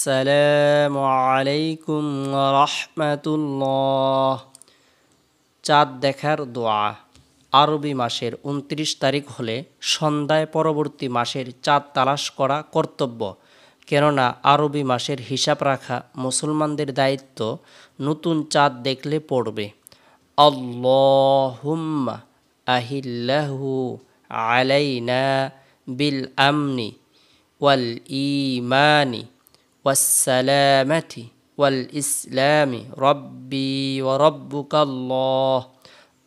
সালাম আলাইকুম রহমতুল্লাহ চাঁদ দেখার দোয়া আরবি মাসের উনত্রিশ তারিখ হলে সন্ধ্যায় পরবর্তী মাসের চাঁদ তালাশ করা কর্তব্য কেননা আরবি মাসের হিসাব রাখা মুসলমানদের দায়িত্ব নতুন চাঁদ দেখলে পড়বে আল্লাহুম্মা আহিল্লাহু আলাইনা বিল আমনি ওয়াল ইমানি والسلامة والإسلام ربي وربك الله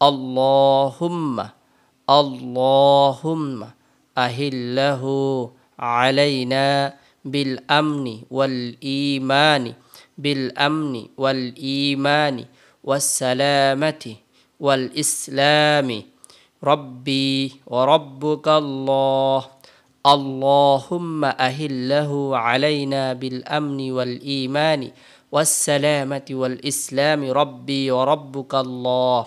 اللهم اللهم أهله علينا بالأمن والإيمان بالأمن والإيمان والسلامة والإسلام ربي وربك الله اللهم أهله علينا بالأمن والإيمان والسلامة والإسلام ربي وربك الله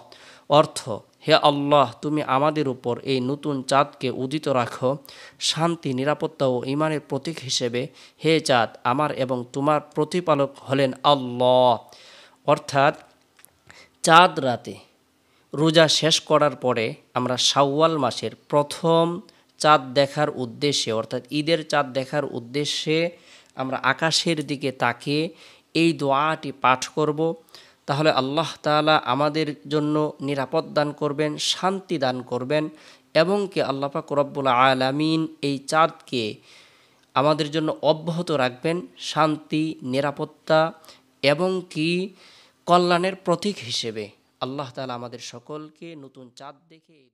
অর্থ হে আল্লাহ তুমি আমাদের উপর এই নতুন চাঁদকে উদিত রাখো শান্তি নিরাপত্তা ও ইমানের প্রতীক হিসেবে হে চাঁদ আমার এবং তোমার প্রতিপালক হলেন আল্লাহ অর্থাৎ চাঁদ রাতে রোজা শেষ করার পরে আমরা শাওয়াল মাসের প্রথম চাঁদ দেখার উদ্দেশ্যে অর্থাৎ ঈদের চাঁদ দেখার উদ্দেশ্যে আমরা আকাশের দিকে তাকিয়ে এই দোয়াটি পাঠ করব তাহলে আল্লাহ তালা আমাদের জন্য নিরাপদ দান করবেন শান্তি দান করবেন এবং কি আল্লাপাক রব্বুল আলামিন এই চাঁদকে আমাদের জন্য অব্যাহত রাখবেন শান্তি নিরাপত্তা এবং কি কল্যাণের প্রতীক হিসেবে আল্লাহ তালা আমাদের সকলকে নতুন চাঁদ দেখে